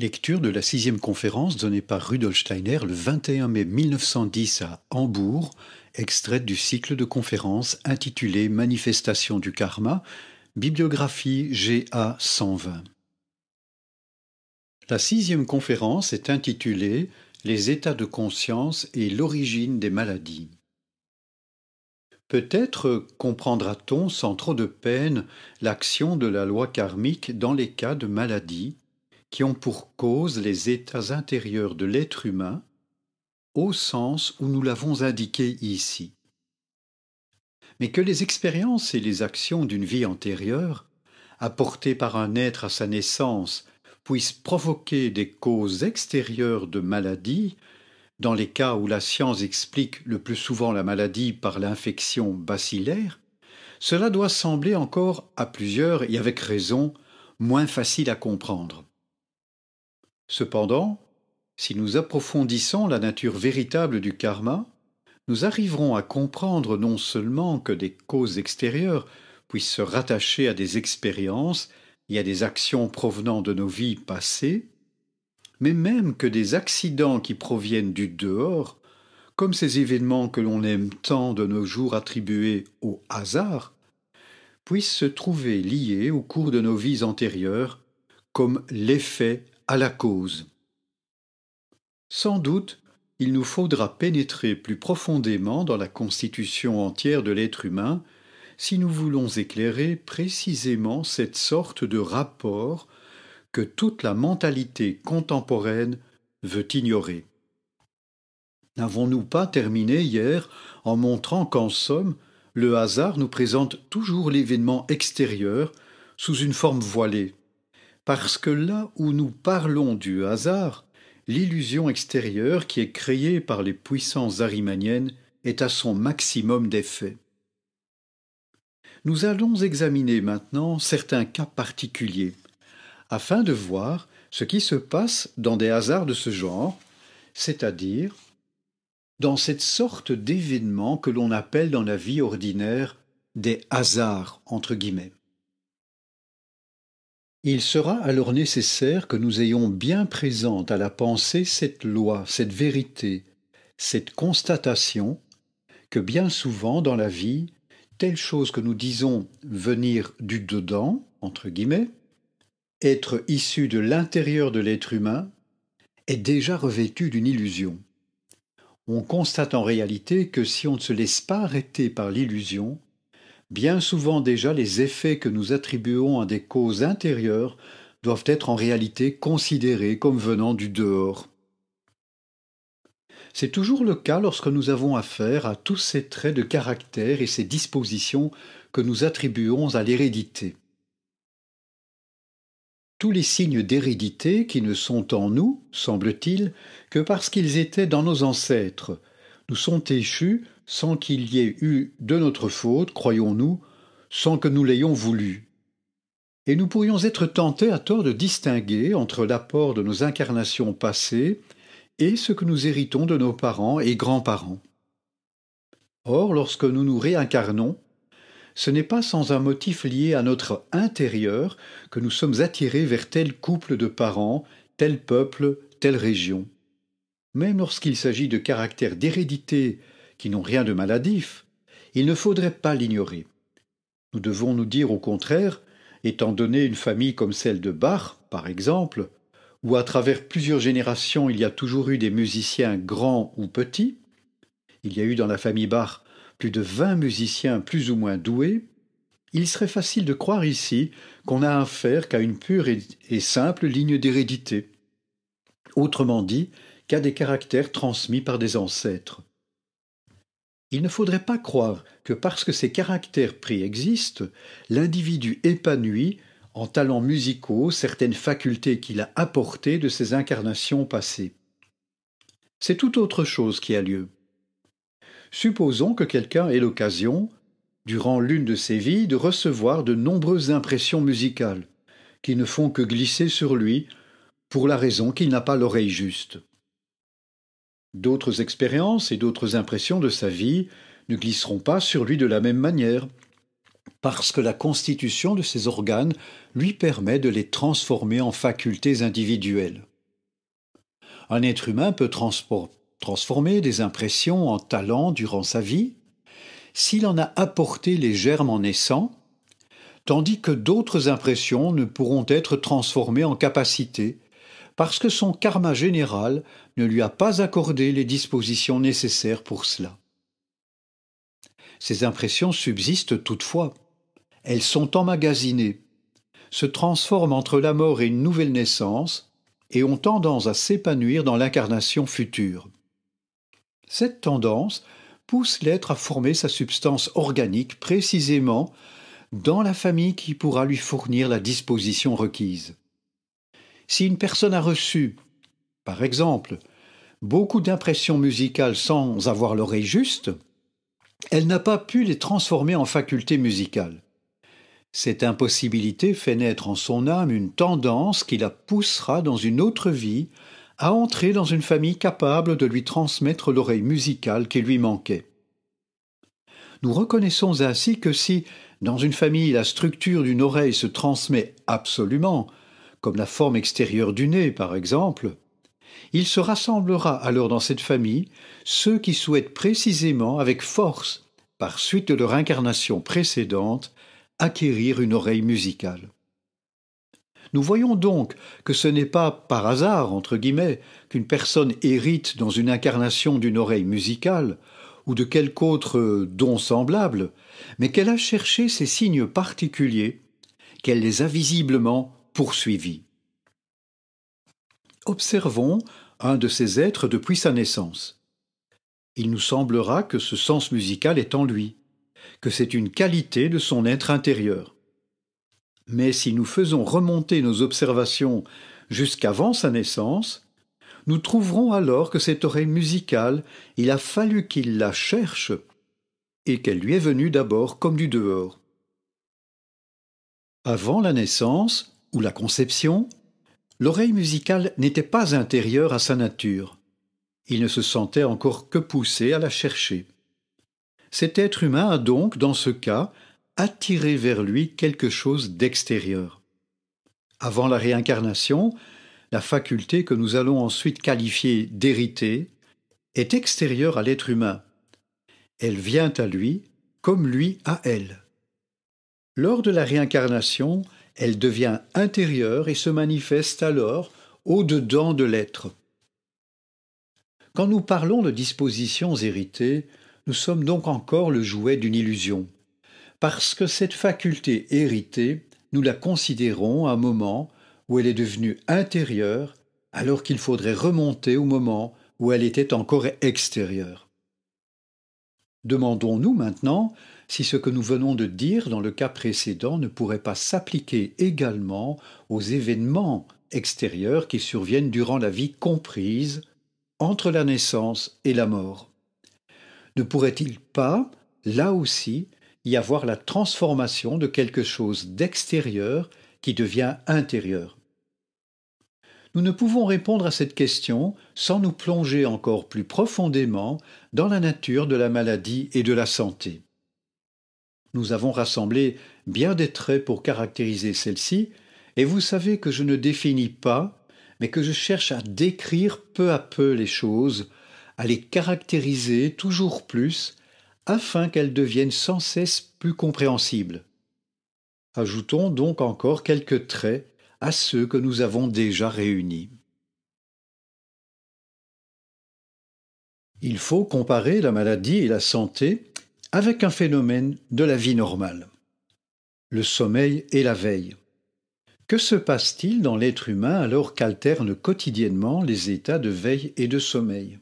Lecture de la sixième conférence donnée par Rudolf Steiner le 21 mai 1910 à Hambourg, extraite du cycle de conférences intitulé Manifestation du karma, bibliographie GA 120. La sixième conférence est intitulée Les états de conscience et l'origine des maladies. Peut-être comprendra-t-on sans trop de peine l'action de la loi karmique dans les cas de maladies qui ont pour cause les états intérieurs de l'être humain au sens où nous l'avons indiqué ici. Mais que les expériences et les actions d'une vie antérieure, apportées par un être à sa naissance, puissent provoquer des causes extérieures de maladie, dans les cas où la science explique le plus souvent la maladie par l'infection bacillaire, cela doit sembler encore à plusieurs, et avec raison, moins facile à comprendre. Cependant, si nous approfondissons la nature véritable du karma, nous arriverons à comprendre non seulement que des causes extérieures puissent se rattacher à des expériences et à des actions provenant de nos vies passées, mais même que des accidents qui proviennent du dehors, comme ces événements que l'on aime tant de nos jours attribuer au hasard, puissent se trouver liés au cours de nos vies antérieures comme l'effet à la cause. Sans doute, il nous faudra pénétrer plus profondément dans la constitution entière de l'être humain si nous voulons éclairer précisément cette sorte de rapport que toute la mentalité contemporaine veut ignorer. N'avons-nous pas terminé hier en montrant qu'en somme, le hasard nous présente toujours l'événement extérieur sous une forme voilée parce que là où nous parlons du hasard, l'illusion extérieure qui est créée par les puissances arimaniennes est à son maximum d'effet. Nous allons examiner maintenant certains cas particuliers, afin de voir ce qui se passe dans des hasards de ce genre, c'est-à-dire dans cette sorte d'événement que l'on appelle dans la vie ordinaire des hasards entre guillemets. Il sera alors nécessaire que nous ayons bien présente à la pensée cette loi, cette vérité, cette constatation que bien souvent dans la vie, telle chose que nous disons venir du dedans, entre guillemets, être issue de l'intérieur de l'être humain, est déjà revêtue d'une illusion. On constate en réalité que si on ne se laisse pas arrêter par l'illusion, Bien souvent déjà, les effets que nous attribuons à des causes intérieures doivent être en réalité considérés comme venant du dehors. C'est toujours le cas lorsque nous avons affaire à tous ces traits de caractère et ces dispositions que nous attribuons à l'hérédité. Tous les signes d'hérédité qui ne sont en nous, semble-t-il, que parce qu'ils étaient dans nos ancêtres, nous sont échus sans qu'il y ait eu de notre faute, croyons-nous, sans que nous l'ayons voulu. Et nous pourrions être tentés à tort de distinguer entre l'apport de nos incarnations passées et ce que nous héritons de nos parents et grands-parents. Or, lorsque nous nous réincarnons, ce n'est pas sans un motif lié à notre intérieur que nous sommes attirés vers tel couple de parents, tel peuple, telle région. Même lorsqu'il s'agit de caractères d'hérédité qui n'ont rien de maladif, il ne faudrait pas l'ignorer. Nous devons nous dire au contraire, étant donné une famille comme celle de Bach, par exemple, où à travers plusieurs générations il y a toujours eu des musiciens grands ou petits, il y a eu dans la famille Bach plus de vingt musiciens plus ou moins doués, il serait facile de croire ici qu'on a affaire qu'à une pure et simple ligne d'hérédité, autrement dit qu'à des caractères transmis par des ancêtres. Il ne faudrait pas croire que parce que ces caractères préexistent, l'individu épanouit, en talents musicaux, certaines facultés qu'il a apportées de ses incarnations passées. C'est tout autre chose qui a lieu. Supposons que quelqu'un ait l'occasion, durant l'une de ses vies, de recevoir de nombreuses impressions musicales, qui ne font que glisser sur lui, pour la raison qu'il n'a pas l'oreille juste. D'autres expériences et d'autres impressions de sa vie ne glisseront pas sur lui de la même manière, parce que la constitution de ses organes lui permet de les transformer en facultés individuelles. Un être humain peut transformer des impressions en talents durant sa vie, s'il en a apporté les germes en naissant, tandis que d'autres impressions ne pourront être transformées en capacités, parce que son karma général ne lui a pas accordé les dispositions nécessaires pour cela. Ces impressions subsistent toutefois. Elles sont emmagasinées, se transforment entre la mort et une nouvelle naissance et ont tendance à s'épanouir dans l'incarnation future. Cette tendance pousse l'être à former sa substance organique précisément dans la famille qui pourra lui fournir la disposition requise. Si une personne a reçu, par exemple, beaucoup d'impressions musicales sans avoir l'oreille juste, elle n'a pas pu les transformer en facultés musicales. Cette impossibilité fait naître en son âme une tendance qui la poussera dans une autre vie à entrer dans une famille capable de lui transmettre l'oreille musicale qui lui manquait. Nous reconnaissons ainsi que si, dans une famille, la structure d'une oreille se transmet absolument, comme la forme extérieure du nez par exemple, il se rassemblera alors dans cette famille ceux qui souhaitent précisément, avec force, par suite de leur incarnation précédente, acquérir une oreille musicale. Nous voyons donc que ce n'est pas par hasard, entre guillemets, qu'une personne hérite dans une incarnation d'une oreille musicale, ou de quelque autre don semblable, mais qu'elle a cherché ces signes particuliers, qu'elle les a visiblement poursuivis observons un de ces êtres depuis sa naissance. Il nous semblera que ce sens musical est en lui, que c'est une qualité de son être intérieur. Mais si nous faisons remonter nos observations jusqu'avant sa naissance, nous trouverons alors que cette oreille musicale, il a fallu qu'il la cherche et qu'elle lui est venue d'abord comme du dehors. Avant la naissance ou la conception, l'oreille musicale n'était pas intérieure à sa nature. Il ne se sentait encore que poussé à la chercher. Cet être humain a donc, dans ce cas, attiré vers lui quelque chose d'extérieur. Avant la réincarnation, la faculté que nous allons ensuite qualifier d'héritée est extérieure à l'être humain. Elle vient à lui comme lui à elle. Lors de la réincarnation, elle devient intérieure et se manifeste alors au-dedans de l'être. Quand nous parlons de dispositions héritées, nous sommes donc encore le jouet d'une illusion, parce que cette faculté héritée, nous la considérons à un moment où elle est devenue intérieure, alors qu'il faudrait remonter au moment où elle était encore extérieure. Demandons-nous maintenant si ce que nous venons de dire dans le cas précédent ne pourrait pas s'appliquer également aux événements extérieurs qui surviennent durant la vie comprise entre la naissance et la mort. Ne pourrait-il pas, là aussi, y avoir la transformation de quelque chose d'extérieur qui devient intérieur Nous ne pouvons répondre à cette question sans nous plonger encore plus profondément dans la nature de la maladie et de la santé. Nous avons rassemblé bien des traits pour caractériser celle-ci, et vous savez que je ne définis pas, mais que je cherche à décrire peu à peu les choses, à les caractériser toujours plus, afin qu'elles deviennent sans cesse plus compréhensibles. Ajoutons donc encore quelques traits à ceux que nous avons déjà réunis. Il faut comparer la maladie et la santé avec un phénomène de la vie normale. Le sommeil et la veille. Que se passe-t-il dans l'être humain alors qu'alternent quotidiennement les états de veille et de sommeil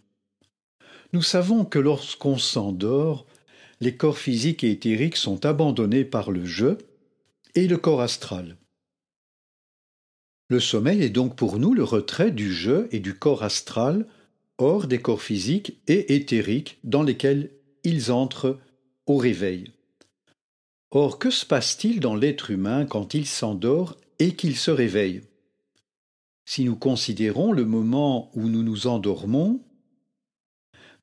Nous savons que lorsqu'on s'endort, les corps physiques et éthériques sont abandonnés par le jeu et le corps astral. Le sommeil est donc pour nous le retrait du jeu et du corps astral hors des corps physiques et éthériques dans lesquels ils entrent au réveil. Or, que se passe-t-il dans l'être humain quand il s'endort et qu'il se réveille Si nous considérons le moment où nous nous endormons,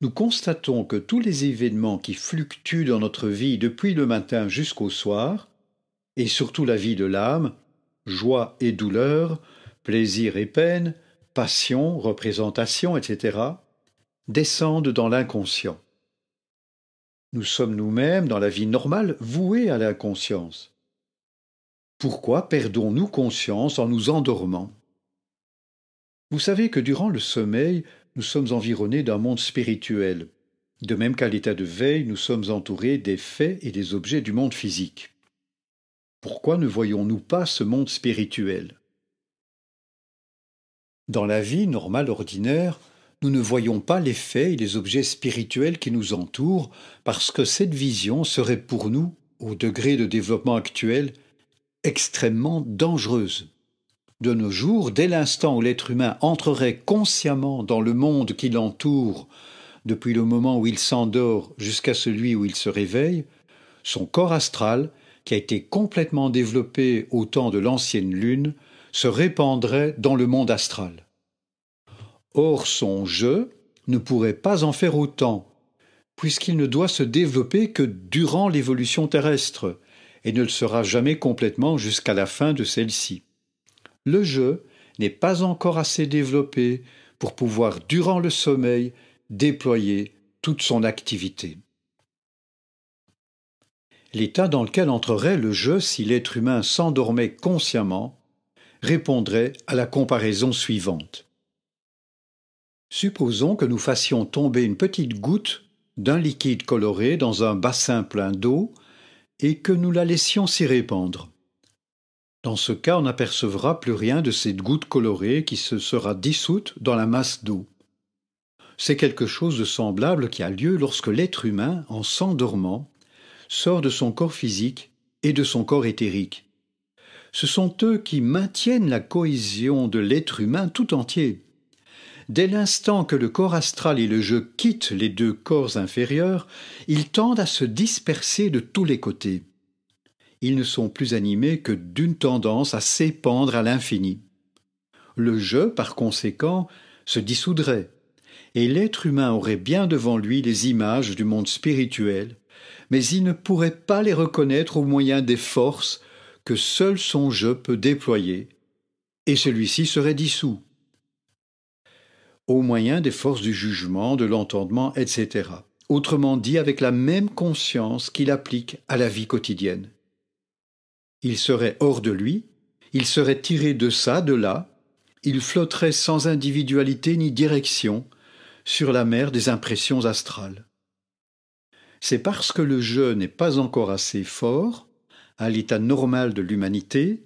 nous constatons que tous les événements qui fluctuent dans notre vie depuis le matin jusqu'au soir, et surtout la vie de l'âme, joie et douleur, plaisir et peine, passion, représentation, etc., descendent dans l'inconscient. Nous sommes nous-mêmes, dans la vie normale, voués à l'inconscience. Pourquoi perdons-nous conscience en nous endormant Vous savez que durant le sommeil, nous sommes environnés d'un monde spirituel. De même qu'à l'état de veille, nous sommes entourés des faits et des objets du monde physique. Pourquoi ne voyons-nous pas ce monde spirituel Dans la vie normale ordinaire, nous ne voyons pas les faits et les objets spirituels qui nous entourent, parce que cette vision serait pour nous, au degré de développement actuel, extrêmement dangereuse. De nos jours, dès l'instant où l'être humain entrerait consciemment dans le monde qui l'entoure, depuis le moment où il s'endort jusqu'à celui où il se réveille, son corps astral, qui a été complètement développé au temps de l'ancienne Lune, se répandrait dans le monde astral. Or son je ne pourrait pas en faire autant, puisqu'il ne doit se développer que durant l'évolution terrestre, et ne le sera jamais complètement jusqu'à la fin de celle-ci. Le je n'est pas encore assez développé pour pouvoir, durant le sommeil, déployer toute son activité. L'état dans lequel entrerait le jeu si l'être humain s'endormait consciemment répondrait à la comparaison suivante. Supposons que nous fassions tomber une petite goutte d'un liquide coloré dans un bassin plein d'eau et que nous la laissions s'y répandre. Dans ce cas, on n'apercevra plus rien de cette goutte colorée qui se sera dissoute dans la masse d'eau. C'est quelque chose de semblable qui a lieu lorsque l'être humain, en s'endormant, sort de son corps physique et de son corps éthérique. Ce sont eux qui maintiennent la cohésion de l'être humain tout entier. Dès l'instant que le corps astral et le jeu quittent les deux corps inférieurs, ils tendent à se disperser de tous les côtés. Ils ne sont plus animés que d'une tendance à s'épandre à l'infini. Le jeu, par conséquent, se dissoudrait, et l'être humain aurait bien devant lui les images du monde spirituel, mais il ne pourrait pas les reconnaître au moyen des forces que seul son jeu peut déployer, et celui-ci serait dissous au moyen des forces du jugement, de l'entendement, etc. Autrement dit, avec la même conscience qu'il applique à la vie quotidienne. Il serait hors de lui, il serait tiré de ça, de là, il flotterait sans individualité ni direction sur la mer des impressions astrales. C'est parce que le jeu n'est pas encore assez fort, à l'état normal de l'humanité,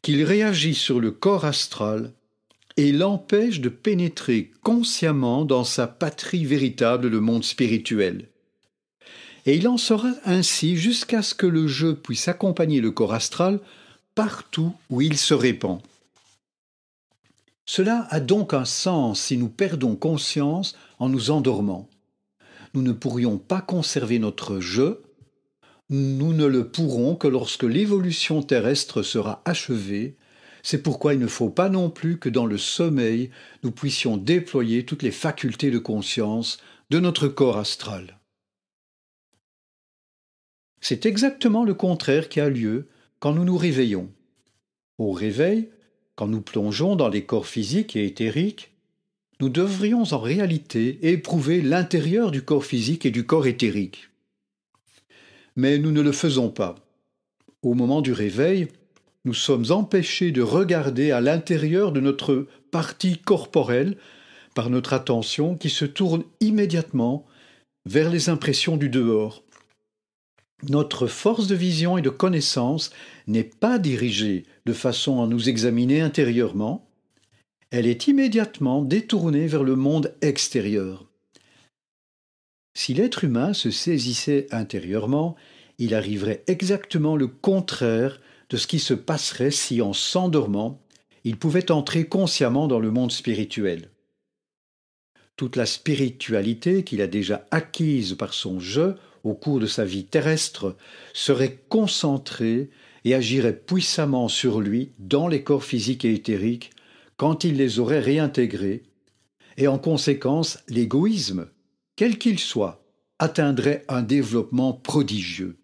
qu'il réagit sur le corps astral et l'empêche de pénétrer consciemment dans sa patrie véritable, le monde spirituel. Et il en sera ainsi jusqu'à ce que le jeu puisse accompagner le corps astral partout où il se répand. Cela a donc un sens si nous perdons conscience en nous endormant. Nous ne pourrions pas conserver notre jeu, nous ne le pourrons que lorsque l'évolution terrestre sera achevée c'est pourquoi il ne faut pas non plus que dans le sommeil, nous puissions déployer toutes les facultés de conscience de notre corps astral. C'est exactement le contraire qui a lieu quand nous nous réveillons. Au réveil, quand nous plongeons dans les corps physiques et éthériques, nous devrions en réalité éprouver l'intérieur du corps physique et du corps éthérique. Mais nous ne le faisons pas. Au moment du réveil, nous sommes empêchés de regarder à l'intérieur de notre partie corporelle par notre attention qui se tourne immédiatement vers les impressions du dehors. Notre force de vision et de connaissance n'est pas dirigée de façon à nous examiner intérieurement, elle est immédiatement détournée vers le monde extérieur. Si l'être humain se saisissait intérieurement, il arriverait exactement le contraire de ce qui se passerait si, en s'endormant, il pouvait entrer consciemment dans le monde spirituel. Toute la spiritualité qu'il a déjà acquise par son jeu au cours de sa vie terrestre serait concentrée et agirait puissamment sur lui dans les corps physiques et éthériques quand il les aurait réintégrés, et en conséquence l'égoïsme, quel qu'il soit, atteindrait un développement prodigieux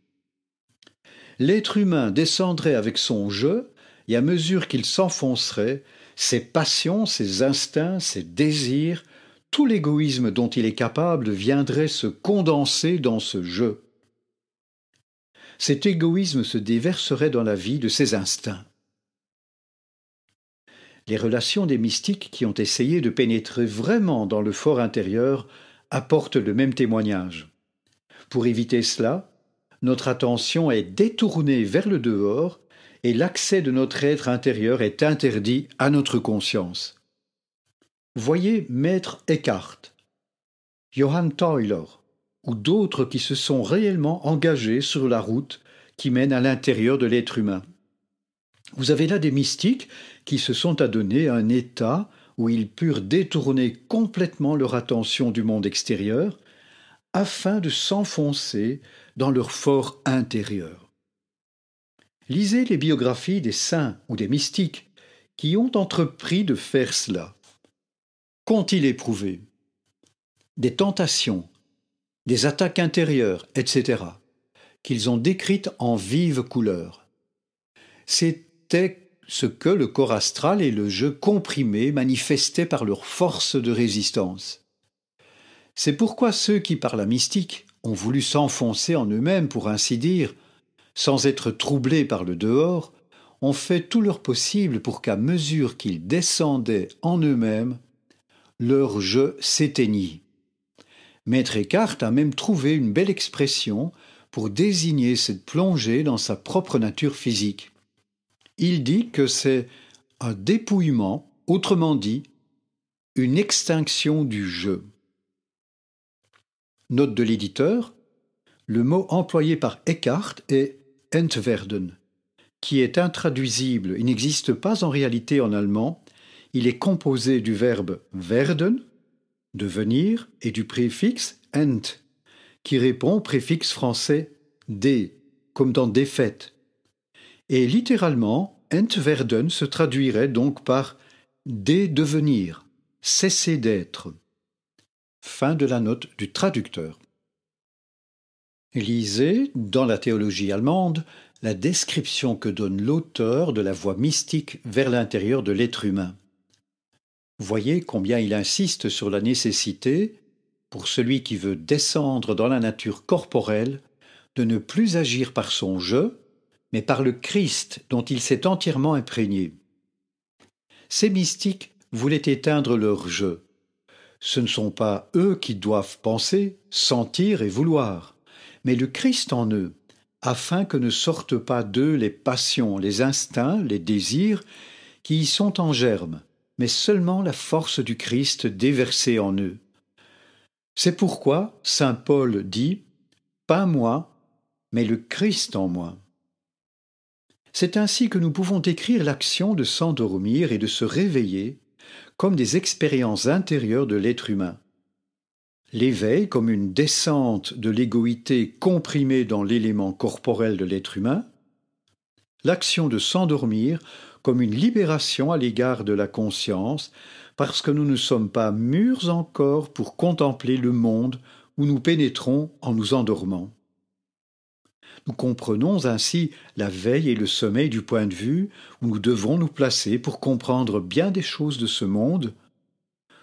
l'être humain descendrait avec son jeu, et à mesure qu'il s'enfoncerait, ses passions, ses instincts, ses désirs, tout l'égoïsme dont il est capable viendrait se condenser dans ce jeu. Cet égoïsme se déverserait dans la vie de ses instincts. Les relations des mystiques qui ont essayé de pénétrer vraiment dans le fort intérieur apportent le même témoignage. Pour éviter cela, notre attention est détournée vers le dehors et l'accès de notre être intérieur est interdit à notre conscience. Voyez Maître Eckhart, Johann Taylor ou d'autres qui se sont réellement engagés sur la route qui mène à l'intérieur de l'être humain. Vous avez là des mystiques qui se sont adonnés à un état où ils purent détourner complètement leur attention du monde extérieur afin de s'enfoncer dans leur fort intérieur. Lisez les biographies des saints ou des mystiques qui ont entrepris de faire cela. Qu'ont-ils éprouvé Des tentations, des attaques intérieures, etc., qu'ils ont décrites en vives couleurs. C'était ce que le corps astral et le jeu comprimé manifestaient par leur force de résistance. C'est pourquoi ceux qui, parlent la mystique, ont voulu s'enfoncer en eux-mêmes, pour ainsi dire, sans être troublés par le dehors, ont fait tout leur possible pour qu'à mesure qu'ils descendaient en eux-mêmes, leur jeu s'éteignit. Maître Eckhart a même trouvé une belle expression pour désigner cette plongée dans sa propre nature physique. Il dit que c'est un dépouillement, autrement dit, une extinction du jeu. Note de l'éditeur, le mot employé par Eckhart est entwerden, qui est intraduisible, il n'existe pas en réalité en allemand, il est composé du verbe werden, devenir, et du préfixe ent, qui répond au préfixe français des, comme dans défaite. Et littéralement, entwerden se traduirait donc par devenir »,« cesser d'être. Fin de la note du traducteur. Lisez, dans la théologie allemande, la description que donne l'auteur de la voie mystique vers l'intérieur de l'être humain. Voyez combien il insiste sur la nécessité, pour celui qui veut descendre dans la nature corporelle, de ne plus agir par son jeu, mais par le Christ dont il s'est entièrement imprégné. Ces mystiques voulaient éteindre leur jeu, ce ne sont pas eux qui doivent penser, sentir et vouloir, mais le Christ en eux, afin que ne sortent pas d'eux les passions, les instincts, les désirs qui y sont en germe, mais seulement la force du Christ déversée en eux. C'est pourquoi Saint Paul dit Pas moi, mais le Christ en moi. C'est ainsi que nous pouvons décrire l'action de s'endormir et de se réveiller comme des expériences intérieures de l'être humain. L'éveil comme une descente de l'égoïté comprimée dans l'élément corporel de l'être humain, l'action de s'endormir comme une libération à l'égard de la conscience, parce que nous ne sommes pas mûrs encore pour contempler le monde où nous pénétrons en nous endormant. Nous comprenons ainsi la veille et le sommeil du point de vue où nous devons nous placer pour comprendre bien des choses de ce monde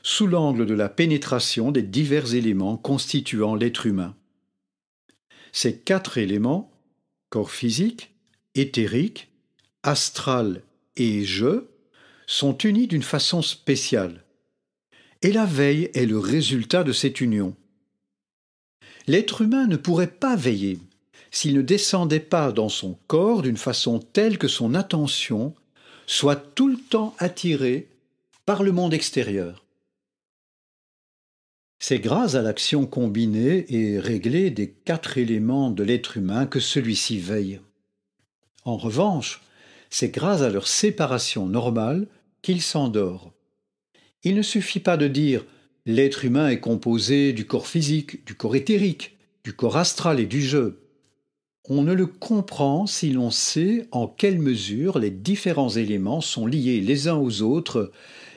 sous l'angle de la pénétration des divers éléments constituant l'être humain. Ces quatre éléments, corps physique, éthérique, astral et je, sont unis d'une façon spéciale. Et la veille est le résultat de cette union. L'être humain ne pourrait pas veiller s'il ne descendait pas dans son corps d'une façon telle que son attention soit tout le temps attirée par le monde extérieur. C'est grâce à l'action combinée et réglée des quatre éléments de l'être humain que celui-ci veille. En revanche, c'est grâce à leur séparation normale qu'il s'endort. Il ne suffit pas de dire l'être humain est composé du corps physique, du corps éthérique, du corps astral et du jeu. On ne le comprend si l'on sait en quelle mesure les différents éléments sont liés les uns aux autres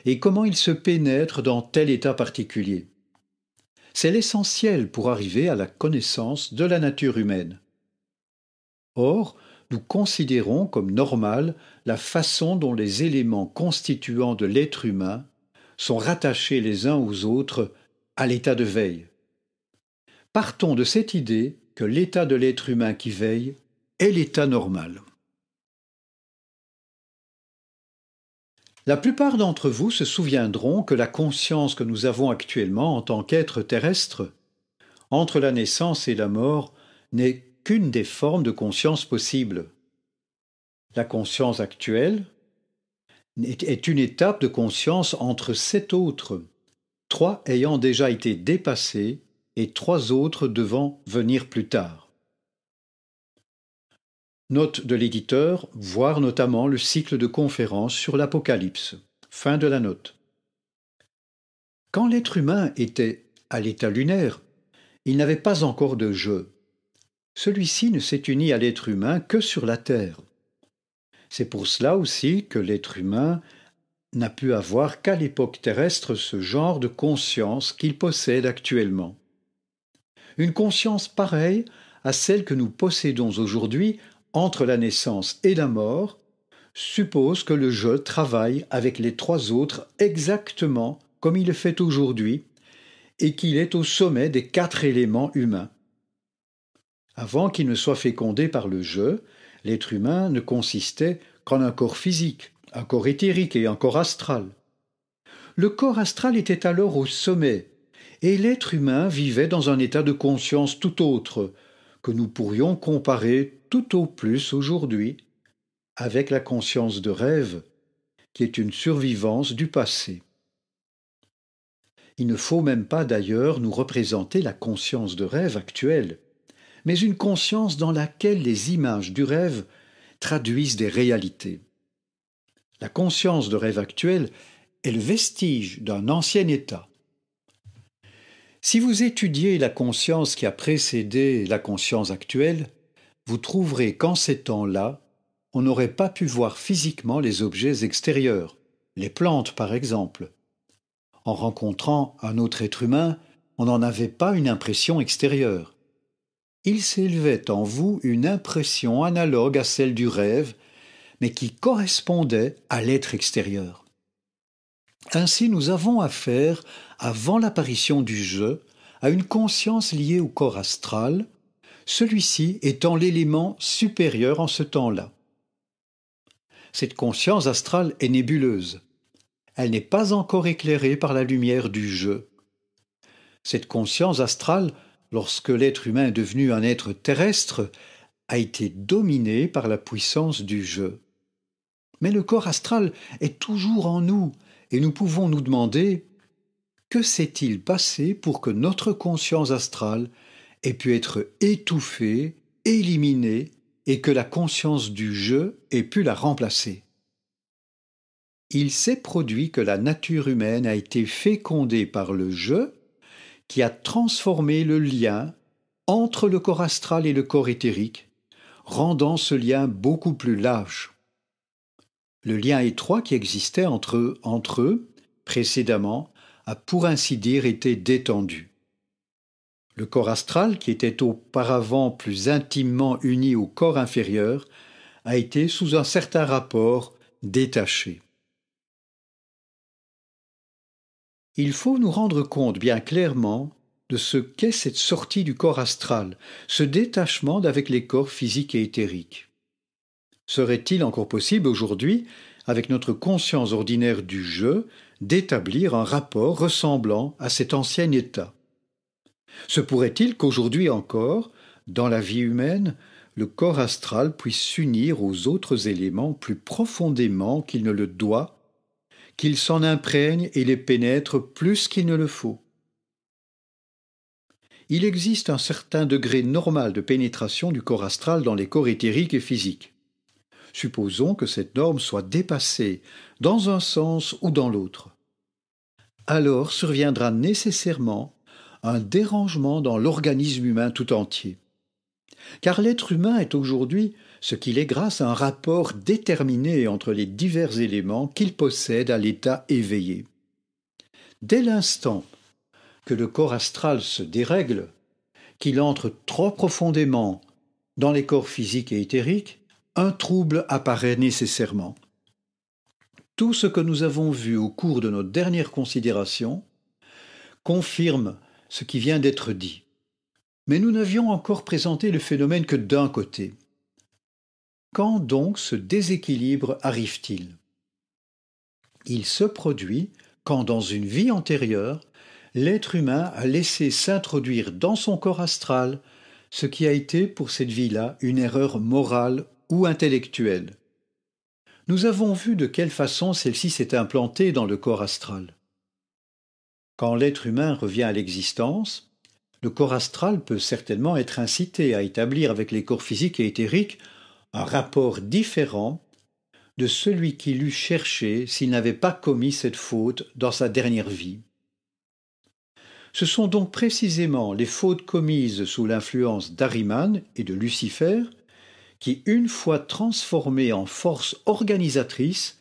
et comment ils se pénètrent dans tel état particulier. C'est l'essentiel pour arriver à la connaissance de la nature humaine. Or, nous considérons comme normal la façon dont les éléments constituants de l'être humain sont rattachés les uns aux autres à l'état de veille. Partons de cette idée que l'état de l'être humain qui veille est l'état normal. La plupart d'entre vous se souviendront que la conscience que nous avons actuellement en tant qu'être terrestre, entre la naissance et la mort, n'est qu'une des formes de conscience possibles. La conscience actuelle est une étape de conscience entre sept autres, trois ayant déjà été dépassées et trois autres devant venir plus tard. Note de l'éditeur, voir notamment le cycle de conférences sur l'Apocalypse. Fin de la note. Quand l'être humain était à l'état lunaire, il n'avait pas encore de jeu. Celui-ci ne s'est uni à l'être humain que sur la Terre. C'est pour cela aussi que l'être humain n'a pu avoir qu'à l'époque terrestre ce genre de conscience qu'il possède actuellement. Une conscience pareille à celle que nous possédons aujourd'hui entre la naissance et la mort suppose que le je travaille avec les trois autres exactement comme il le fait aujourd'hui et qu'il est au sommet des quatre éléments humains. Avant qu'il ne soit fécondé par le je, l'être humain ne consistait qu'en un corps physique, un corps éthérique et un corps astral. Le corps astral était alors au sommet, et l'être humain vivait dans un état de conscience tout autre, que nous pourrions comparer tout au plus aujourd'hui avec la conscience de rêve, qui est une survivance du passé. Il ne faut même pas d'ailleurs nous représenter la conscience de rêve actuelle, mais une conscience dans laquelle les images du rêve traduisent des réalités. La conscience de rêve actuelle est le vestige d'un ancien état, si vous étudiez la conscience qui a précédé la conscience actuelle, vous trouverez qu'en ces temps-là, on n'aurait pas pu voir physiquement les objets extérieurs, les plantes par exemple. En rencontrant un autre être humain, on n'en avait pas une impression extérieure. Il s'élevait en vous une impression analogue à celle du rêve, mais qui correspondait à l'être extérieur. Ainsi nous avons affaire avant l'apparition du jeu, à une conscience liée au corps astral, celui-ci étant l'élément supérieur en ce temps-là. Cette conscience astrale est nébuleuse. Elle n'est pas encore éclairée par la lumière du jeu. Cette conscience astrale, lorsque l'être humain est devenu un être terrestre, a été dominée par la puissance du jeu, Mais le corps astral est toujours en nous, et nous pouvons nous demander que s'est-il passé pour que notre conscience astrale ait pu être étouffée, éliminée, et que la conscience du jeu ait pu la remplacer Il s'est produit que la nature humaine a été fécondée par le jeu, qui a transformé le lien entre le corps astral et le corps éthérique, rendant ce lien beaucoup plus lâche. Le lien étroit qui existait entre eux, entre eux précédemment a pour ainsi dire été détendu. Le corps astral, qui était auparavant plus intimement uni au corps inférieur, a été sous un certain rapport détaché. Il faut nous rendre compte bien clairement de ce qu'est cette sortie du corps astral, ce détachement d'avec les corps physiques et éthériques. Serait-il encore possible aujourd'hui avec notre conscience ordinaire du jeu, d'établir un rapport ressemblant à cet ancien état. Se pourrait-il qu'aujourd'hui encore, dans la vie humaine, le corps astral puisse s'unir aux autres éléments plus profondément qu'il ne le doit, qu'il s'en imprègne et les pénètre plus qu'il ne le faut. Il existe un certain degré normal de pénétration du corps astral dans les corps éthériques et physiques supposons que cette norme soit dépassée dans un sens ou dans l'autre. Alors surviendra nécessairement un dérangement dans l'organisme humain tout entier. Car l'être humain est aujourd'hui ce qu'il est grâce à un rapport déterminé entre les divers éléments qu'il possède à l'état éveillé. Dès l'instant que le corps astral se dérègle, qu'il entre trop profondément dans les corps physiques et éthériques, un trouble apparaît nécessairement. Tout ce que nous avons vu au cours de nos dernières considérations confirme ce qui vient d'être dit. Mais nous n'avions encore présenté le phénomène que d'un côté. Quand donc ce déséquilibre arrive-t-il Il se produit quand dans une vie antérieure, l'être humain a laissé s'introduire dans son corps astral ce qui a été pour cette vie-là une erreur morale ou Nous avons vu de quelle façon celle-ci s'est implantée dans le corps astral. Quand l'être humain revient à l'existence, le corps astral peut certainement être incité à établir avec les corps physiques et éthériques un rapport différent de celui qu'il eût cherché s'il n'avait pas commis cette faute dans sa dernière vie. Ce sont donc précisément les fautes commises sous l'influence d'Ariman et de Lucifer qui, une fois transformé en force organisatrice,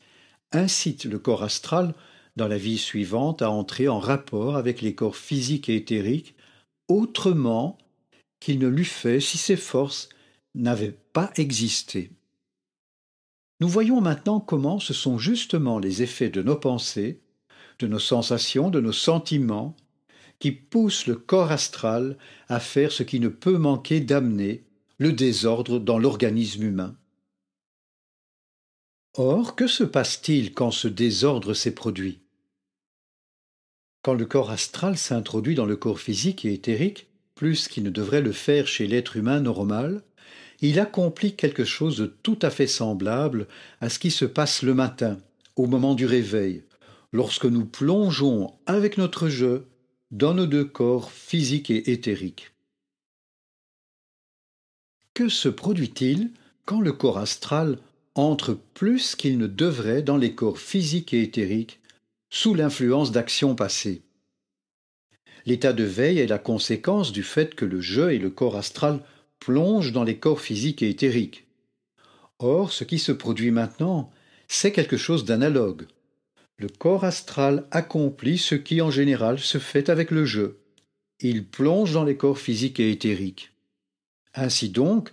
incite le corps astral, dans la vie suivante, à entrer en rapport avec les corps physiques et éthériques, autrement qu'il ne l'eût fait si ces forces n'avaient pas existé. Nous voyons maintenant comment ce sont justement les effets de nos pensées, de nos sensations, de nos sentiments, qui poussent le corps astral à faire ce qui ne peut manquer d'amener le désordre dans l'organisme humain. Or, que se passe-t-il quand ce désordre s'est produit Quand le corps astral s'introduit dans le corps physique et éthérique, plus qu'il ne devrait le faire chez l'être humain normal, il accomplit quelque chose de tout à fait semblable à ce qui se passe le matin, au moment du réveil, lorsque nous plongeons avec notre jeu dans nos deux corps physiques et éthériques. Que se produit-il quand le corps astral entre plus qu'il ne devrait dans les corps physiques et éthériques sous l'influence d'actions passées L'état de veille est la conséquence du fait que le jeu et le corps astral plongent dans les corps physiques et éthériques. Or, ce qui se produit maintenant, c'est quelque chose d'analogue. Le corps astral accomplit ce qui en général se fait avec le jeu. Il plonge dans les corps physiques et éthériques. Ainsi donc,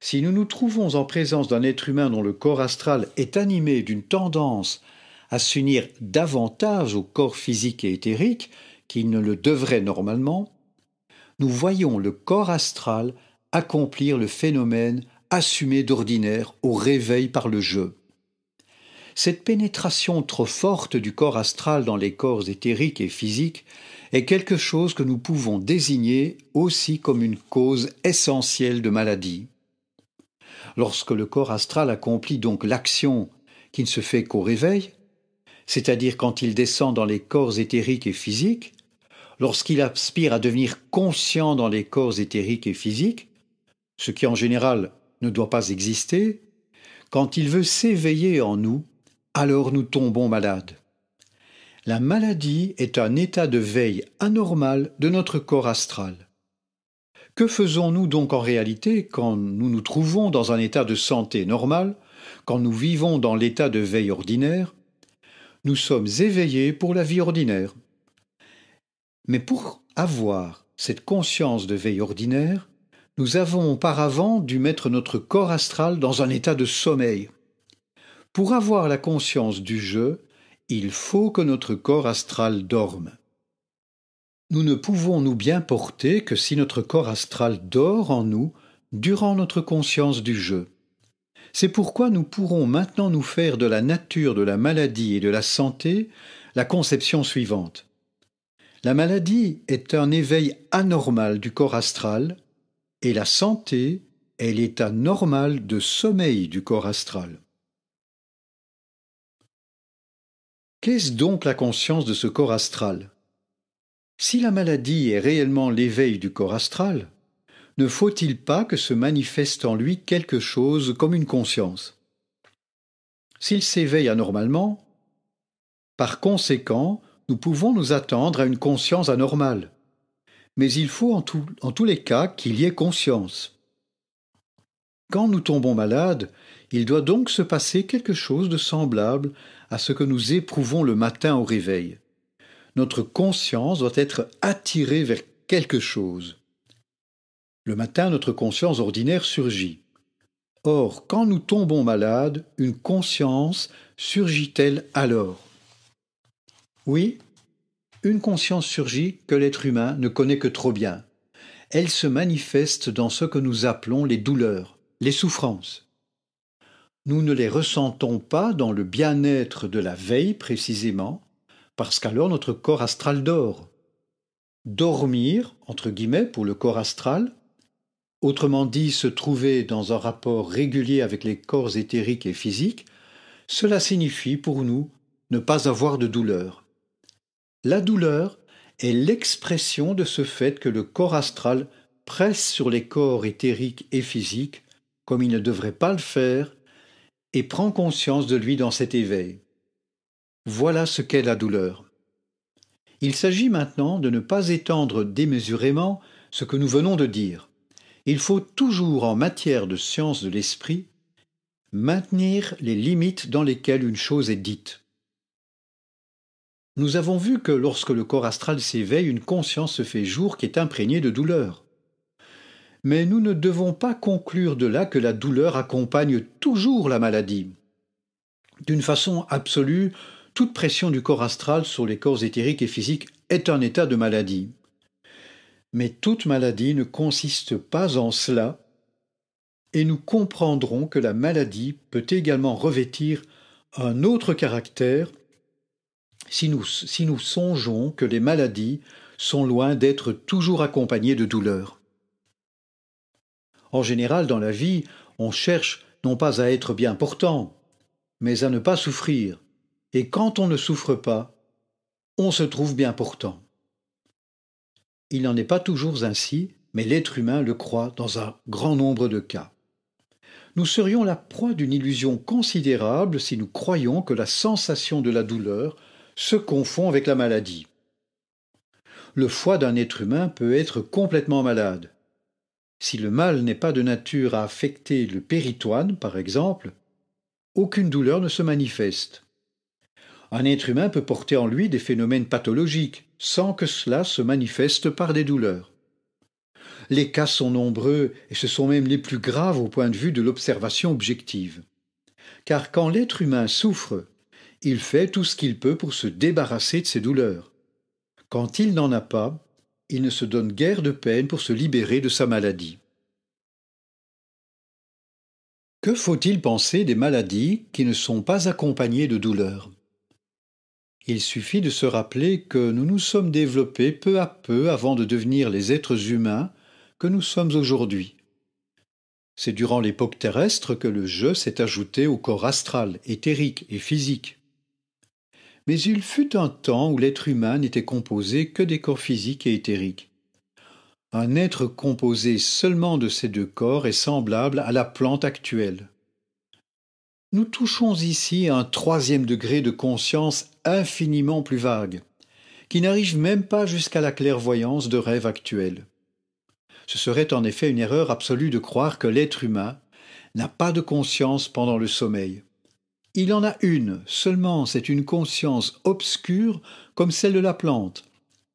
si nous nous trouvons en présence d'un être humain dont le corps astral est animé d'une tendance à s'unir davantage au corps physique et éthérique qu'il ne le devrait normalement, nous voyons le corps astral accomplir le phénomène assumé d'ordinaire au réveil par le jeu. Cette pénétration trop forte du corps astral dans les corps éthériques et physiques est quelque chose que nous pouvons désigner aussi comme une cause essentielle de maladie. Lorsque le corps astral accomplit donc l'action qui ne se fait qu'au réveil, c'est-à-dire quand il descend dans les corps éthériques et physiques, lorsqu'il aspire à devenir conscient dans les corps éthériques et physiques, ce qui en général ne doit pas exister, quand il veut s'éveiller en nous, alors nous tombons malades. La maladie est un état de veille anormal de notre corps astral. Que faisons-nous donc en réalité quand nous nous trouvons dans un état de santé normal, quand nous vivons dans l'état de veille ordinaire Nous sommes éveillés pour la vie ordinaire. Mais pour avoir cette conscience de veille ordinaire, nous avons auparavant dû mettre notre corps astral dans un état de sommeil. Pour avoir la conscience du jeu, il faut que notre corps astral dorme. Nous ne pouvons nous bien porter que si notre corps astral dort en nous durant notre conscience du jeu. C'est pourquoi nous pourrons maintenant nous faire de la nature de la maladie et de la santé la conception suivante. La maladie est un éveil anormal du corps astral et la santé est l'état normal de sommeil du corps astral. Qu'est-ce donc la conscience de ce corps astral Si la maladie est réellement l'éveil du corps astral, ne faut-il pas que se manifeste en lui quelque chose comme une conscience S'il s'éveille anormalement, par conséquent, nous pouvons nous attendre à une conscience anormale. Mais il faut en, tous les cas qu'il y ait conscience. Quand nous tombons malades, il doit donc se passer quelque chose de semblable à ce que nous éprouvons le matin au réveil. Notre conscience doit être attirée vers quelque chose. Le matin, notre conscience ordinaire surgit. Or, quand nous tombons malades, une conscience surgit-elle alors Oui, une conscience surgit que l'être humain ne connaît que trop bien. Elle se manifeste dans ce que nous appelons les douleurs, les souffrances nous ne les ressentons pas dans le bien-être de la veille précisément, parce qu'alors notre corps astral dort. Dormir, entre guillemets, pour le corps astral, autrement dit se trouver dans un rapport régulier avec les corps éthériques et physiques, cela signifie pour nous ne pas avoir de douleur. La douleur est l'expression de ce fait que le corps astral presse sur les corps éthériques et physiques, comme il ne devrait pas le faire et prend conscience de lui dans cet éveil. Voilà ce qu'est la douleur. Il s'agit maintenant de ne pas étendre démesurément ce que nous venons de dire. Il faut toujours, en matière de science de l'esprit, maintenir les limites dans lesquelles une chose est dite. Nous avons vu que lorsque le corps astral s'éveille, une conscience se fait jour qui est imprégnée de douleur mais nous ne devons pas conclure de là que la douleur accompagne toujours la maladie. D'une façon absolue, toute pression du corps astral sur les corps éthériques et physiques est un état de maladie. Mais toute maladie ne consiste pas en cela, et nous comprendrons que la maladie peut également revêtir un autre caractère si nous, si nous songeons que les maladies sont loin d'être toujours accompagnées de douleurs. En général, dans la vie, on cherche non pas à être bien portant, mais à ne pas souffrir. Et quand on ne souffre pas, on se trouve bien portant. Il n'en est pas toujours ainsi, mais l'être humain le croit dans un grand nombre de cas. Nous serions la proie d'une illusion considérable si nous croyons que la sensation de la douleur se confond avec la maladie. Le foie d'un être humain peut être complètement malade, si le mal n'est pas de nature à affecter le péritoine, par exemple, aucune douleur ne se manifeste. Un être humain peut porter en lui des phénomènes pathologiques sans que cela se manifeste par des douleurs. Les cas sont nombreux et ce sont même les plus graves au point de vue de l'observation objective. Car quand l'être humain souffre, il fait tout ce qu'il peut pour se débarrasser de ses douleurs. Quand il n'en a pas, il ne se donne guère de peine pour se libérer de sa maladie. Que faut-il penser des maladies qui ne sont pas accompagnées de douleurs Il suffit de se rappeler que nous nous sommes développés peu à peu avant de devenir les êtres humains que nous sommes aujourd'hui. C'est durant l'époque terrestre que le jeu s'est ajouté au corps astral, éthérique et physique. Mais il fut un temps où l'être humain n'était composé que des corps physiques et éthériques. Un être composé seulement de ces deux corps est semblable à la plante actuelle. Nous touchons ici un troisième degré de conscience infiniment plus vague, qui n'arrive même pas jusqu'à la clairvoyance de rêve actuel. Ce serait en effet une erreur absolue de croire que l'être humain n'a pas de conscience pendant le sommeil. Il en a une, seulement c'est une conscience obscure comme celle de la plante,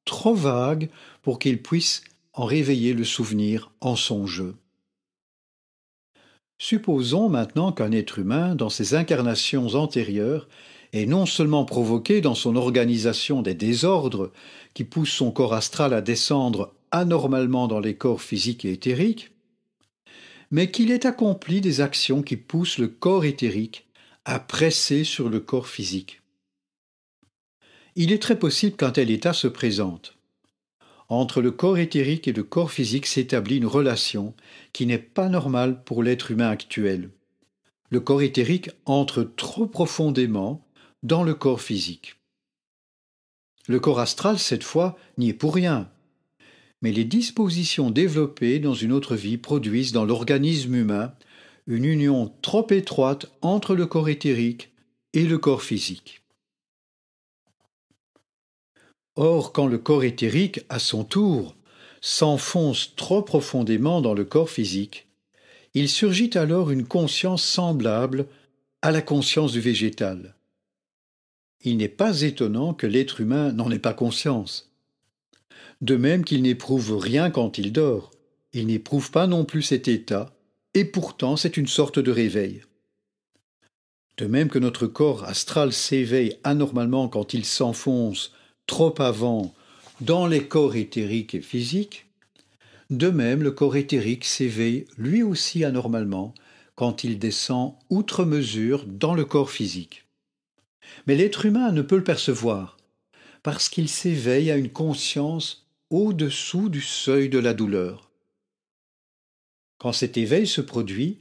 trop vague pour qu'il puisse en réveiller le souvenir en son jeu. Supposons maintenant qu'un être humain, dans ses incarnations antérieures, ait non seulement provoqué dans son organisation des désordres qui poussent son corps astral à descendre anormalement dans les corps physiques et éthériques, mais qu'il ait accompli des actions qui poussent le corps éthérique à presser sur le corps physique. Il est très possible qu'un tel état se présente. Entre le corps éthérique et le corps physique s'établit une relation qui n'est pas normale pour l'être humain actuel. Le corps éthérique entre trop profondément dans le corps physique. Le corps astral, cette fois, n'y est pour rien, mais les dispositions développées dans une autre vie produisent dans l'organisme humain une union trop étroite entre le corps éthérique et le corps physique. Or, quand le corps éthérique, à son tour, s'enfonce trop profondément dans le corps physique, il surgit alors une conscience semblable à la conscience du végétal. Il n'est pas étonnant que l'être humain n'en ait pas conscience. De même qu'il n'éprouve rien quand il dort, il n'éprouve pas non plus cet état et pourtant c'est une sorte de réveil. De même que notre corps astral s'éveille anormalement quand il s'enfonce trop avant dans les corps éthériques et physiques, de même le corps éthérique s'éveille lui aussi anormalement quand il descend outre mesure dans le corps physique. Mais l'être humain ne peut le percevoir, parce qu'il s'éveille à une conscience au-dessous du seuil de la douleur. Quand cet éveil se produit,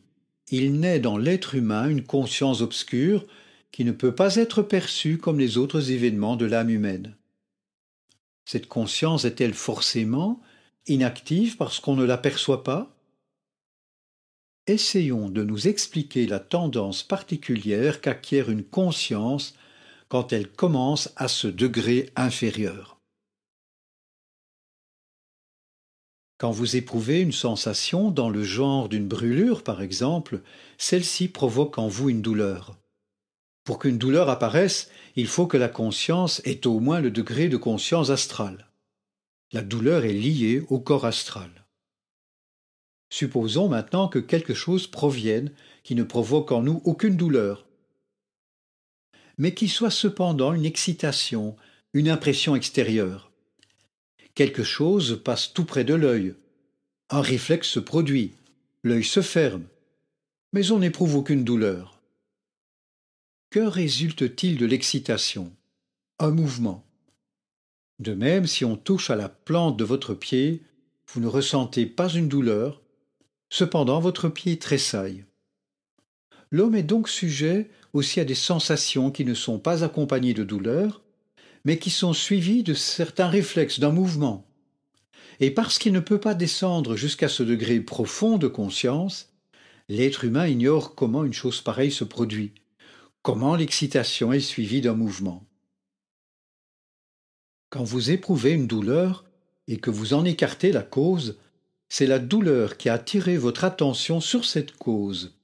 il naît dans l'être humain une conscience obscure qui ne peut pas être perçue comme les autres événements de l'âme humaine. Cette conscience est-elle forcément inactive parce qu'on ne l'aperçoit pas Essayons de nous expliquer la tendance particulière qu'acquiert une conscience quand elle commence à ce degré inférieur. Quand vous éprouvez une sensation dans le genre d'une brûlure, par exemple, celle-ci provoque en vous une douleur. Pour qu'une douleur apparaisse, il faut que la conscience ait au moins le degré de conscience astrale. La douleur est liée au corps astral. Supposons maintenant que quelque chose provienne qui ne provoque en nous aucune douleur, mais qui soit cependant une excitation, une impression extérieure. Quelque chose passe tout près de l'œil. Un réflexe se produit. L'œil se ferme. Mais on n'éprouve aucune douleur. Que résulte-t-il de l'excitation Un mouvement. De même, si on touche à la plante de votre pied, vous ne ressentez pas une douleur, cependant votre pied tressaille. L'homme est donc sujet aussi à des sensations qui ne sont pas accompagnées de douleur, mais qui sont suivis de certains réflexes, d'un mouvement. Et parce qu'il ne peut pas descendre jusqu'à ce degré profond de conscience, l'être humain ignore comment une chose pareille se produit, comment l'excitation est suivie d'un mouvement. Quand vous éprouvez une douleur et que vous en écartez la cause, c'est la douleur qui a attiré votre attention sur cette cause.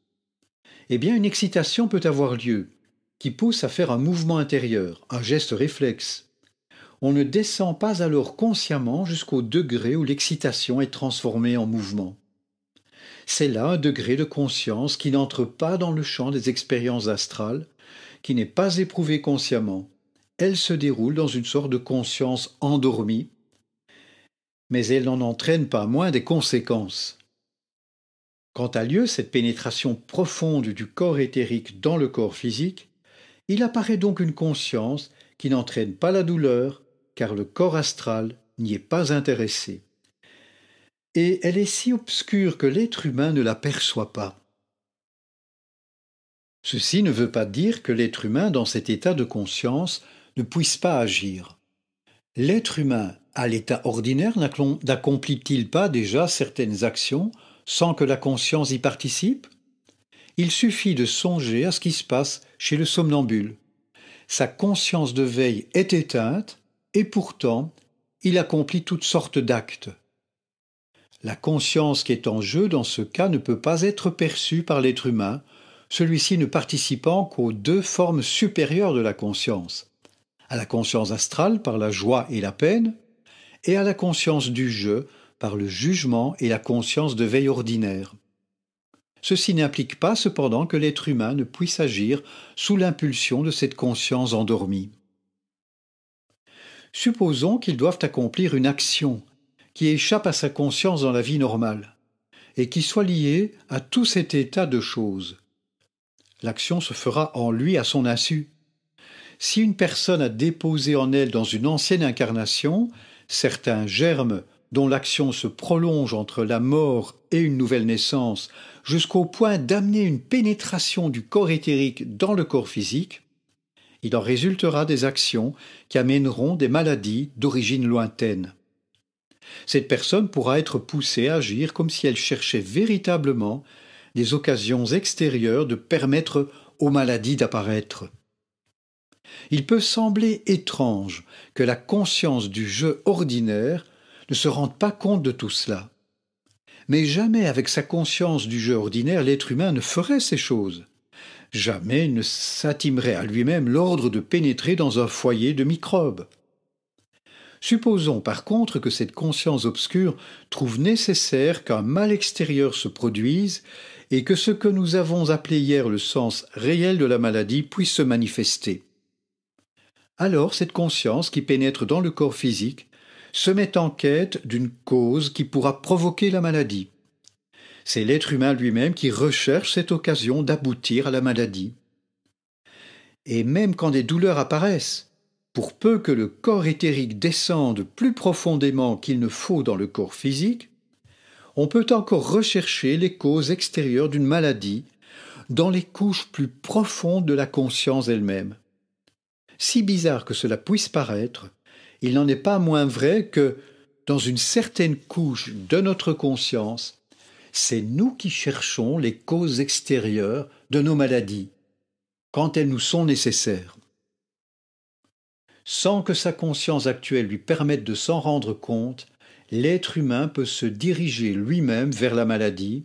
Eh bien, une excitation peut avoir lieu, qui pousse à faire un mouvement intérieur, un geste réflexe. On ne descend pas alors consciemment jusqu'au degré où l'excitation est transformée en mouvement. C'est là un degré de conscience qui n'entre pas dans le champ des expériences astrales, qui n'est pas éprouvé consciemment. Elle se déroule dans une sorte de conscience endormie, mais elle n'en entraîne pas moins des conséquences. Quant à lieu, cette pénétration profonde du corps éthérique dans le corps physique il apparaît donc une conscience qui n'entraîne pas la douleur, car le corps astral n'y est pas intéressé. Et elle est si obscure que l'être humain ne la perçoit pas. Ceci ne veut pas dire que l'être humain, dans cet état de conscience, ne puisse pas agir. L'être humain, à l'état ordinaire, n'accomplit-il pas déjà certaines actions sans que la conscience y participe il suffit de songer à ce qui se passe chez le somnambule. Sa conscience de veille est éteinte, et pourtant il accomplit toutes sortes d'actes. La conscience qui est en jeu dans ce cas ne peut pas être perçue par l'être humain, celui-ci ne participant qu'aux deux formes supérieures de la conscience, à la conscience astrale par la joie et la peine, et à la conscience du jeu par le jugement et la conscience de veille ordinaire. Ceci n'implique pas cependant que l'être humain ne puisse agir sous l'impulsion de cette conscience endormie. Supposons qu'ils doivent accomplir une action qui échappe à sa conscience dans la vie normale et qui soit liée à tout cet état de choses. L'action se fera en lui à son insu. Si une personne a déposé en elle dans une ancienne incarnation certains germes dont l'action se prolonge entre la mort et une nouvelle naissance jusqu'au point d'amener une pénétration du corps éthérique dans le corps physique, il en résultera des actions qui amèneront des maladies d'origine lointaine. Cette personne pourra être poussée à agir comme si elle cherchait véritablement des occasions extérieures de permettre aux maladies d'apparaître. Il peut sembler étrange que la conscience du jeu ordinaire ne se rende pas compte de tout cela mais jamais avec sa conscience du jeu ordinaire l'être humain ne ferait ces choses. Jamais ne s'attimerait à lui-même l'ordre de pénétrer dans un foyer de microbes. Supposons par contre que cette conscience obscure trouve nécessaire qu'un mal extérieur se produise et que ce que nous avons appelé hier le sens réel de la maladie puisse se manifester. Alors cette conscience qui pénètre dans le corps physique se met en quête d'une cause qui pourra provoquer la maladie. C'est l'être humain lui-même qui recherche cette occasion d'aboutir à la maladie. Et même quand des douleurs apparaissent, pour peu que le corps éthérique descende plus profondément qu'il ne faut dans le corps physique, on peut encore rechercher les causes extérieures d'une maladie dans les couches plus profondes de la conscience elle-même. Si bizarre que cela puisse paraître, il n'en est pas moins vrai que, dans une certaine couche de notre conscience, c'est nous qui cherchons les causes extérieures de nos maladies, quand elles nous sont nécessaires. Sans que sa conscience actuelle lui permette de s'en rendre compte, l'être humain peut se diriger lui-même vers la maladie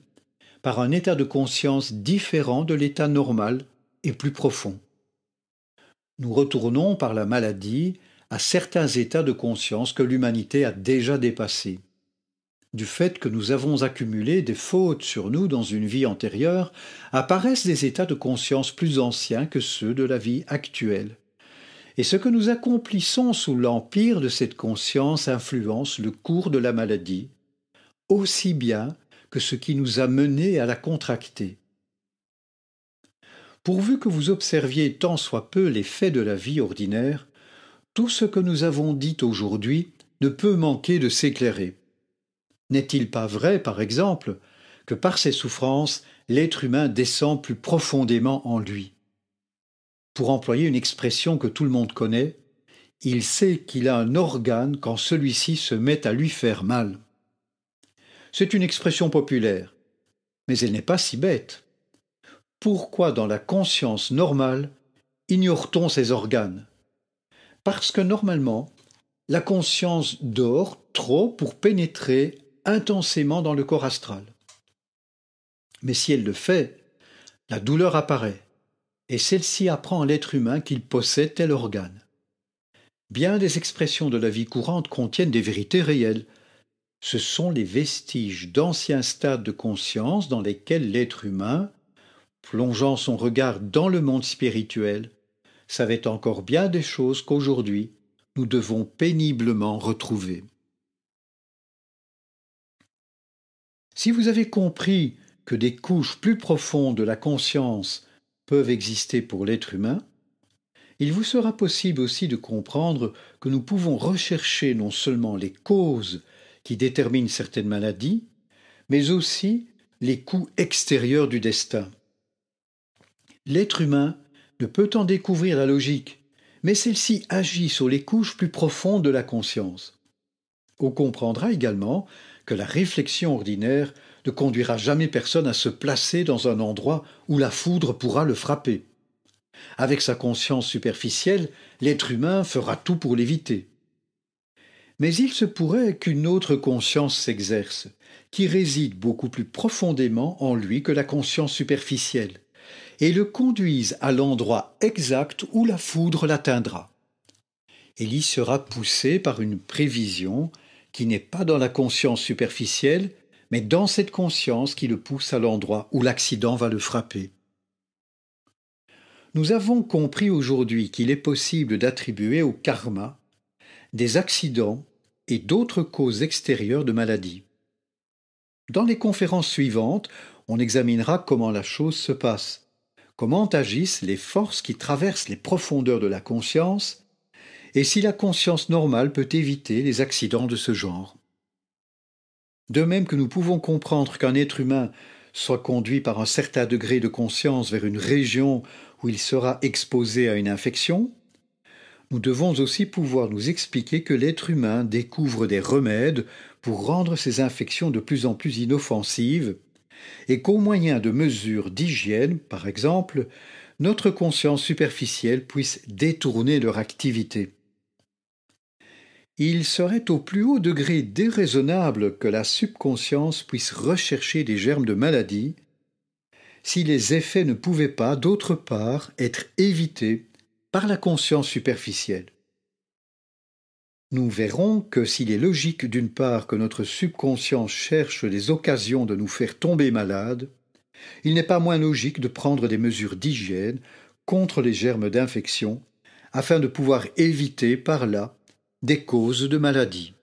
par un état de conscience différent de l'état normal et plus profond. Nous retournons par la maladie à certains états de conscience que l'humanité a déjà dépassés. Du fait que nous avons accumulé des fautes sur nous dans une vie antérieure, apparaissent des états de conscience plus anciens que ceux de la vie actuelle. Et ce que nous accomplissons sous l'empire de cette conscience influence le cours de la maladie, aussi bien que ce qui nous a menés à la contracter. Pourvu que vous observiez tant soit peu les faits de la vie ordinaire, tout ce que nous avons dit aujourd'hui ne peut manquer de s'éclairer. N'est-il pas vrai, par exemple, que par ses souffrances, l'être humain descend plus profondément en lui Pour employer une expression que tout le monde connaît, il sait qu'il a un organe quand celui-ci se met à lui faire mal. C'est une expression populaire, mais elle n'est pas si bête. Pourquoi dans la conscience normale ignore-t-on ces organes parce que normalement, la conscience dort trop pour pénétrer intensément dans le corps astral. Mais si elle le fait, la douleur apparaît, et celle-ci apprend à l'être humain qu'il possède tel organe. Bien des expressions de la vie courante contiennent des vérités réelles. Ce sont les vestiges d'anciens stades de conscience dans lesquels l'être humain, plongeant son regard dans le monde spirituel, savait encore bien des choses qu'aujourd'hui nous devons péniblement retrouver. Si vous avez compris que des couches plus profondes de la conscience peuvent exister pour l'être humain, il vous sera possible aussi de comprendre que nous pouvons rechercher non seulement les causes qui déterminent certaines maladies, mais aussi les coûts extérieurs du destin. L'être humain ne peut en découvrir la logique, mais celle-ci agit sur les couches plus profondes de la conscience. On comprendra également que la réflexion ordinaire ne conduira jamais personne à se placer dans un endroit où la foudre pourra le frapper. Avec sa conscience superficielle, l'être humain fera tout pour l'éviter. Mais il se pourrait qu'une autre conscience s'exerce, qui réside beaucoup plus profondément en lui que la conscience superficielle et le conduisent à l'endroit exact où la foudre l'atteindra. Il y sera poussé par une prévision qui n'est pas dans la conscience superficielle, mais dans cette conscience qui le pousse à l'endroit où l'accident va le frapper. Nous avons compris aujourd'hui qu'il est possible d'attribuer au karma des accidents et d'autres causes extérieures de maladies. Dans les conférences suivantes, on examinera comment la chose se passe, comment agissent les forces qui traversent les profondeurs de la conscience et si la conscience normale peut éviter les accidents de ce genre. De même que nous pouvons comprendre qu'un être humain soit conduit par un certain degré de conscience vers une région où il sera exposé à une infection, nous devons aussi pouvoir nous expliquer que l'être humain découvre des remèdes pour rendre ces infections de plus en plus inoffensives et qu'au moyen de mesures d'hygiène, par exemple, notre conscience superficielle puisse détourner leur activité. Il serait au plus haut degré déraisonnable que la subconscience puisse rechercher des germes de maladie si les effets ne pouvaient pas, d'autre part, être évités par la conscience superficielle nous verrons que s'il est logique d'une part que notre subconscient cherche des occasions de nous faire tomber malades, il n'est pas moins logique de prendre des mesures d'hygiène contre les germes d'infection afin de pouvoir éviter par là des causes de maladie.